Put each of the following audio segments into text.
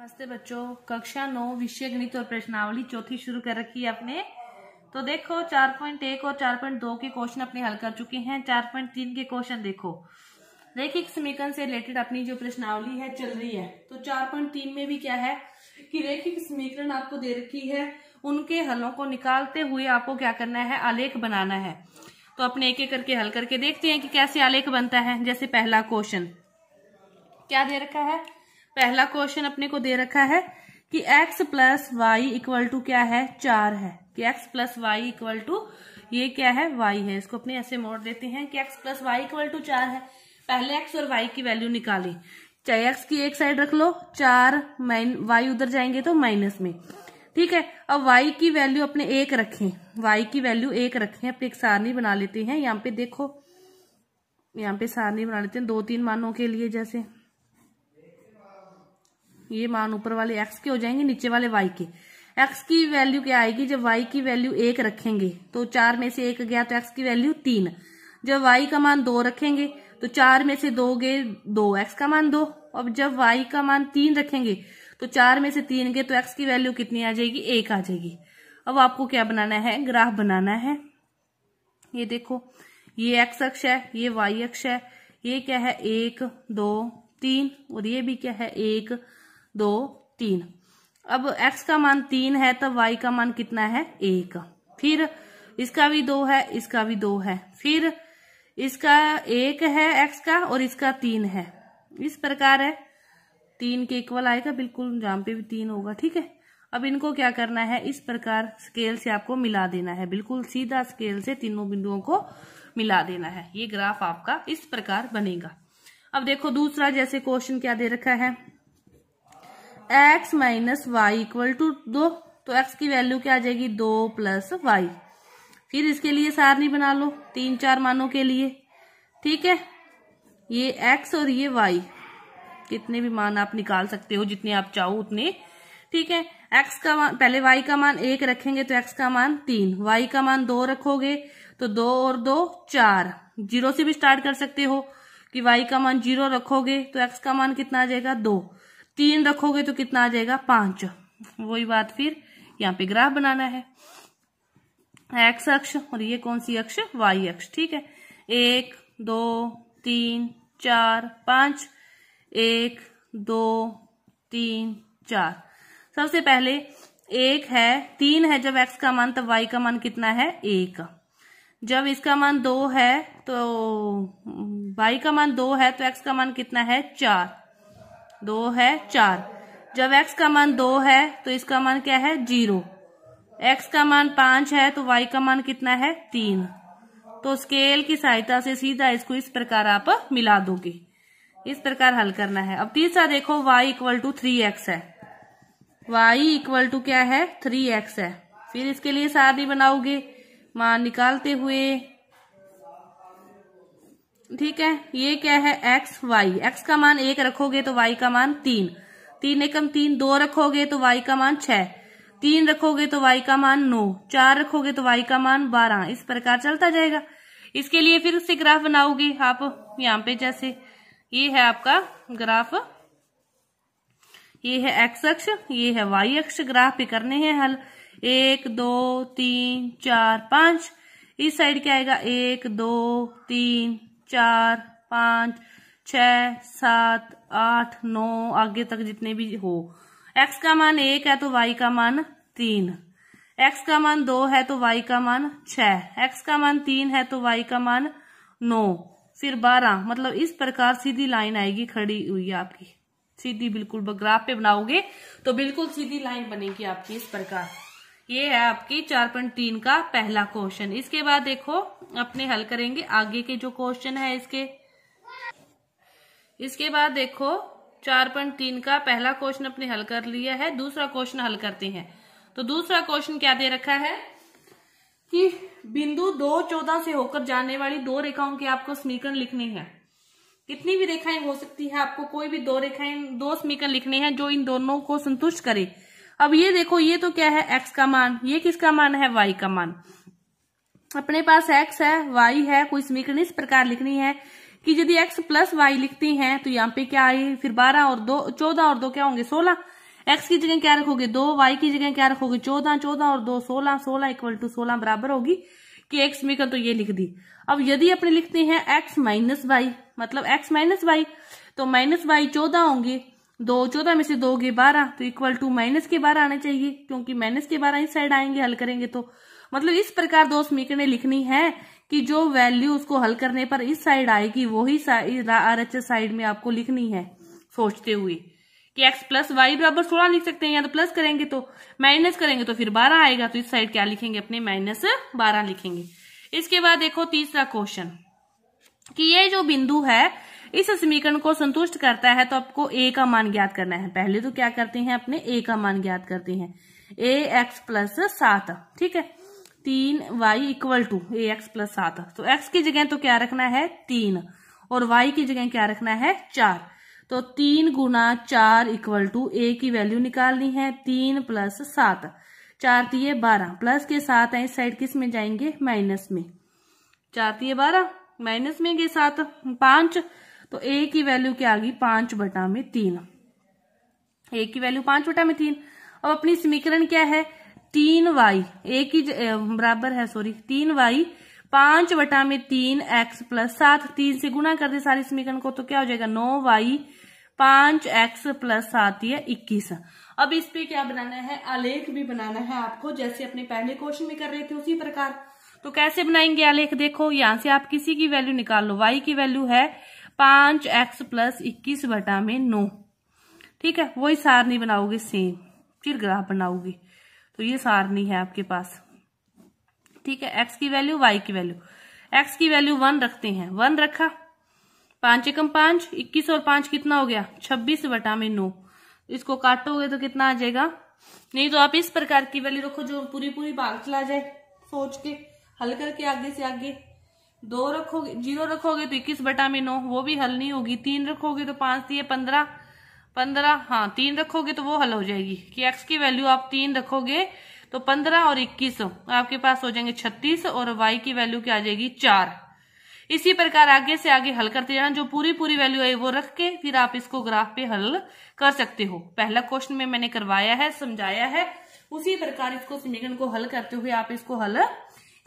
नमस्ते बच्चों कक्षा नौ विषय गणित और प्रश्नावली चौथी शुरू कर रखी है अपने तो देखो चार पॉइंट एक और चार पॉइंट दो के क्वेश्चन अपने हल कर चुके हैं चार पॉइंट तीन के क्वेश्चन देखो रेखिक समीकरण से रिलेटेड अपनी जो प्रश्नावली है चल रही है तो चार पॉइंट तीन में भी क्या है कि रेखिक समीकरण आपको दे रखी है उनके हलों को निकालते हुए आपको क्या करना है आलेख बनाना है तो अपने एक एक करके हल करके देखते हैं कि कैसे आलेख बनता है जैसे पहला क्वेश्चन क्या दे रखा है पहला क्वेश्चन अपने को दे रखा है कि x plus y equal to क्या है चार है कि x plus y equal to ये क्या है y है इसको अपने ऐसे मोड़ देते हैं कि x plus y equal to चार है पहले x और y की वैल्यू निकाली चाहे x की एक साइड रख लो चार माइन वाई उधर जाएंगे तो माइनस में ठीक है अब y की वैल्यू अपने एक रखें y की वैल्यू एक रखें अपने एक सारणी बना लेते हैं यहाँ पे देखो यहाँ पे सारणी बना लेते हैं दो तीन मानों के लिए जैसे ये मान ऊपर वाले एक्स के हो जाएंगे नीचे वाले वाई के एक्स की वैल्यू क्या आएगी जब वाई की वैल्यू एक रखेंगे तो चार में से एक गया तो एक्स की वैल्यू तीन जब वाई का मान दो रखेंगे तो चार में से दो गए दो एक्स का मान दो अब जब वाई का मान तीन रखेंगे तो चार में से तीन गए तो एक्स की वैल्यू कितनी आ जाएगी एक आ जाएगी अब आपको क्या बनाना है ग्राफ बनाना है ये देखो ये एक्स अक्ष है ये वाई अक्ष है ये क्या है एक दो तीन और ये भी क्या है एक दो तीन अब x का मान तीन है तो y का मान कितना है एक फिर इसका भी दो है इसका भी दो है फिर इसका एक है x का और इसका तीन है इस प्रकार है तीन के इक्वल आएगा बिल्कुल जहां पे भी तीन होगा ठीक है अब इनको क्या करना है इस प्रकार स्केल से आपको मिला देना है बिल्कुल सीधा स्केल से तीनों बिंदुओं को मिला देना है ये ग्राफ आपका इस प्रकार बनेगा अब देखो दूसरा जैसे क्वेश्चन क्या दे रखा है x minus y equal to दो तो एक्स की वैल्यू क्या आ जाएगी दो प्लस वाई फिर इसके लिए सारनी बना लो तीन चार मानों के लिए ठीक है ये एक्स और ये वाई कितने भी मान आप निकाल सकते हो जितने आप चाहो उतने ठीक है एक्स का मान पहले वाई का मान एक रखेंगे तो एक्स का मान तीन वाई का मान दो रखोगे तो दो और दो चार जीरो से भी स्टार्ट कर सकते हो कि वाई का मान जीरो रखोगे तो एक्स का मान कितना आ जाएगा दो तीन रखोगे तो कितना आ जाएगा पांच वही बात फिर यहाँ पे ग्राफ बनाना है एक्स अक्ष और ये कौन सी अक्ष वाई अक्ष ठीक है एक दो तीन चार पांच एक दो तीन चार सबसे पहले एक है तीन है जब एक्स का मान तब वाई का मान कितना है एक जब इसका मान दो है तो वाई का मान दो है तो एक्स का मान कितना है चार दो है चार जब x का मान दो है तो इसका मान क्या है जीरो x का मान पांच है तो y का मान कितना है तीन तो स्केल की सहायता से सीधा इसको इस प्रकार आप मिला दोगे इस प्रकार हल करना है अब तीसरा देखो y equal to three x है y इक्वल टू क्या है थ्री एक्स है फिर इसके लिए सारणी बनाओगे मान निकालते हुए ठीक है ये क्या है एक्स वाई एक्स का मान एक रखोगे तो वाई का मान तीन तीन एकम तीन दो रखोगे तो वाई का मान छह तीन रखोगे तो वाई का मान नौ चार रखोगे तो वाई का मान बारह इस प्रकार चलता जाएगा इसके लिए फिर से ग्राफ बनाओगे आप यहाँ पे जैसे ये है आपका ग्राफ ये है एक्स अक्ष ये है वाई अक्ष ग्राफ पे करने हैं हल एक दो तीन चार पांच इस साइड क्या आएगा एक दो तीन चार पांच छ सात आठ नौ आगे तक जितने भी हो x का मान एक है तो y का मान तीन x का मान दो है तो y का मान छ x का मान तीन है तो y का मान नौ फिर बारह मतलब इस प्रकार सीधी लाइन आएगी खड़ी हुई आपकी सीधी बिल्कुल ग्राफ पे बनाओगे तो बिल्कुल सीधी लाइन बनेगी आपकी इस प्रकार ये है आपकी चार पॉइंट तीन का पहला क्वेश्चन इसके बाद देखो अपने हल करेंगे आगे के जो क्वेश्चन है इसके इसके बाद देखो चार पॉइंट तीन का पहला क्वेश्चन अपने हल कर लिया है दूसरा क्वेश्चन हल करते हैं तो दूसरा क्वेश्चन क्या दे रखा है कि बिंदु दो चौदह से होकर जाने वाली दो रेखाओं के आपको समीकरण लिखने हैं कितनी भी रेखाएं हो सकती है आपको कोई भी दो रेखाएं दो समीकरण लिखने हैं जो इन दोनों को संतुष्ट करे अब ये देखो ये तो क्या है एक्स का मान ये किसका मान है वाई का मान अपने पास एक्स है वाई है कोई समीकरण इस प्रकार लिखनी है कि यदि एक्स प्लस वाई लिखती हैं तो यहाँ पे क्या आई फिर बारह और दो चौदह और दो क्या होंगे सोलह एक्स की जगह क्या रखोगे दो वाई की जगह क्या रखोगे चौदह चौदह और दो सोलह सोलह इक्वल टू सोलह बराबर होगी कि एक समीकरण तो ये लिख दी अब यदि अपने लिखते हैं एक्स माइनस वाई मतलब एक्स माइनस वाई तो माइनस वाई चौदह होंगे दो चौदह में से दो गे बारह तो इक्वल टू माइनस के बारह आने चाहिए क्योंकि माइनस के बारह इस साइड आएंगे हल करेंगे तो मतलब इस प्रकार दो समीकरणें लिखनी है कि जो वैल्यू उसको हल करने पर इस साइड आएगी वही आरएच साइड में आपको लिखनी है सोचते हुए कि x प्लस वाई बराबर सोलह लिख सकते हैं या तो प्लस करेंगे तो माइनस करेंगे तो फिर बारह आएगा तो इस साइड क्या लिखेंगे अपने माइनस बारह लिखेंगे इसके बाद देखो तीसरा क्वेश्चन कि ये जो बिंदु है इस समीकरण को संतुष्ट करता है तो आपको ए का मान ज्ञात करना है पहले तो क्या करते हैं अपने ए का मान ज्ञात करते हैं ए एक्स प्लस सात ठीक है तीन y equal to a x plus सात तो एक्स की जगह तो क्या रखना है तीन और वाई की जगह क्या रखना है चार तो तीन गुना चार इक्वल टू ए की वैल्यू निकालनी है तीन प्लस सात चार तीय बारह प्लस के साथ है इस साइड किस में जाएंगे माइनस में चार तीय बारह माइनस में के साथ पांच तो ए की वैल्यू क्या आ गई पांच बटा में तीन ए की वैल्यू पांच बटा में तीन अब अपनी समीकरण क्या है तीन वाई ए की बराबर है सॉरी तीन वाई पांच बटा में तीन एक्स प्लस सात तीन से गुणा कर दे सारी समीकरण को तो क्या हो जाएगा नौ वाई पांच एक्स प्लस सात या इक्कीस अब इस पे क्या बनाना है आलेख भी बनाना है आपको जैसे अपने पहले क्वेश्चन में कर रहे थे उसी प्रकार तो कैसे बनाएंगे आलेख देखो यहां से आप किसी की वैल्यू निकाल लो वाई की वैल्यू है पांच एक्स प्लस इक्कीस बटा में नौ ठीक है वही सारणी बनाओगे सेम फिर ग्राफ बनाओगे तो ये सारणी है आपके पास ठीक है एक्स की वैल्यू वाई की वैल्यू एक्स की वैल्यू वन रखते हैं वन रखा पांच एकम पांच इक्कीस और पांच कितना हो गया छब्बीस बटा में नौ इसको काटोगे तो कितना आ जाएगा नहीं तो आप इस प्रकार की वैल्यू रखो जो पूरी पूरी भाग चला जाए सोच के हल करके आगे से आगे दो रखोगे जीरो रखोगे तो इक्कीस बटा में नौ वो भी हल नहीं होगी तीन रखोगे तो पांच दिए तो पंद्रह पंद्रह हाँ तीन रखोगे तो वो हल हो जाएगी कि एक्स की वैल्यू आप तीन रखोगे तो पंद्रह और इक्कीस आपके पास हो जाएंगे छत्तीस और वाई की वैल्यू क्या आ जाएगी चार इसी प्रकार आगे से आगे हल करते जाना जो पूरी पूरी वैल्यू है वो रख के फिर आप इसको ग्राफ पे हल कर सकते हो पहला क्वेश्चन में मैंने करवाया है समझाया है उसी प्रकार इसको समीकरण को हल करते हुए आप इसको हल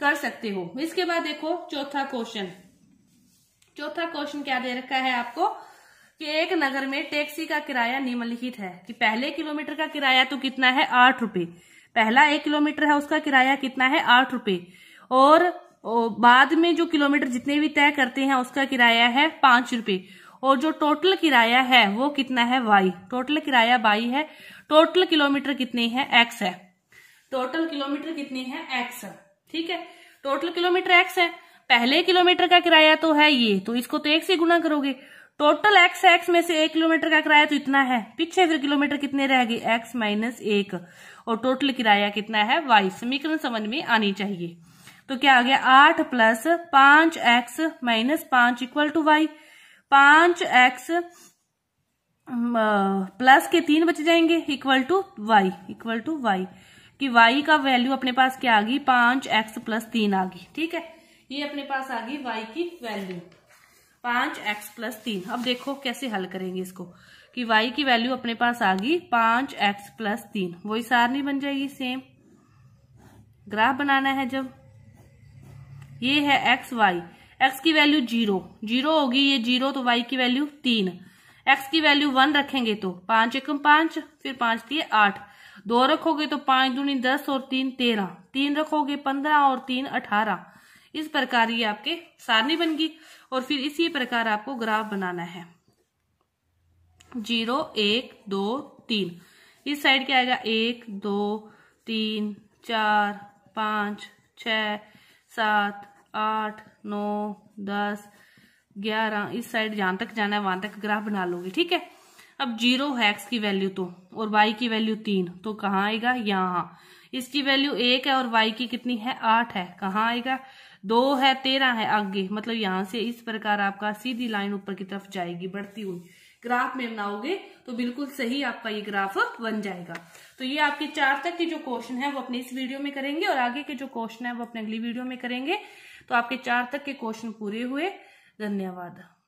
कर सकते हो इसके बाद देखो चौथा क्वेश्चन चौथा क्वेश्चन क्या दे रखा है आपको कि एक नगर में टैक्सी का किराया निम्नलिखित है कि पहले किलोमीटर का किराया तो कितना है आठ रुपए पहला एक किलोमीटर है उसका किराया कितना है आठ रुपए और बाद में जो किलोमीटर जितने भी तय करते हैं उसका किराया है पांच रुपए और जो टोटल किराया है वो कितना है वाई टोटल किराया वाई है टोटल किलोमीटर कितने हैं एक्स है टोटल किलोमीटर कितने हैं एक्स है। ठीक है टोटल किलोमीटर एक्स है पहले किलोमीटर का किराया तो है ये तो इसको तो एक से गुना करोगे टोटल एक्स एक्स में से एक किलोमीटर का किराया तो इतना है पीछे फिर किलोमीटर कितने रह गए एक्स माइनस एक और टोटल किराया कितना है वाई समीकरण समझ में आनी चाहिए तो क्या आ गया आठ प्लस पांच एक्स माइनस पांच इक्वल टू वाई पांच एक्स प्लस के तीन बच जाएंगे equal to y equal to y कि y का वैल्यू अपने पास क्या आ गई पांच एक्स प्लस तीन आ गई ठीक है ये अपने पास आ गई y की वैल्यू पांच एक्स प्लस तीन अब देखो कैसे हल करेंगे इसको कि y की वैल्यू अपने पास आ गई पांच एक्स प्लस तीन वही सारनी बन जाएगी सेम ग्राफ बनाना है जब ये है एक्स वाई एक्स की वैल्यू जीरो जीरो होगी ये जीरो तो वाई की वैल्यू तीन एक्स की वैल्यू वन रखेंगे तो पांच एकम पांच फिर पांच दिए आठ दो रखोगे तो पांच दूनी दस और तीन तेरह तीन रखोगे पंद्रह और तीन अठारह इस प्रकार ये आपके सारणी बन गई और फिर इसी प्रकार आपको ग्राफ बनाना है जीरो एक दो तीन इस साइड क्या आएगा एक दो तीन चार पाँच छ सात आठ नौ दस ग्यारह इस साइड जहां तक जाना है वहां तक ग्राफ बना लोगे ठीक है अब जीरो है एक्स की वैल्यू तो और वाई की वैल्यू तीन तो कहाँ आएगा यहाँ इसकी वैल्यू एक है और वाई की कितनी है आठ है कहाँ आएगा दो है तेरह है आगे मतलब यहाँ से इस प्रकार आपका सीधी लाइन ऊपर की तरफ जाएगी बढ़ती हुई ग्राफ में बनाओगे तो बिल्कुल सही आपका ये ग्राफ बन जाएगा तो ये आपके चार तक के जो क्वेश्चन है वो अपने इस वीडियो में करेंगे और आगे के जो क्वेश्चन है वो अपने अगली वीडियो में करेंगे तो आपके चार तक के क्वेश्चन पूरे हुए धन्यवाद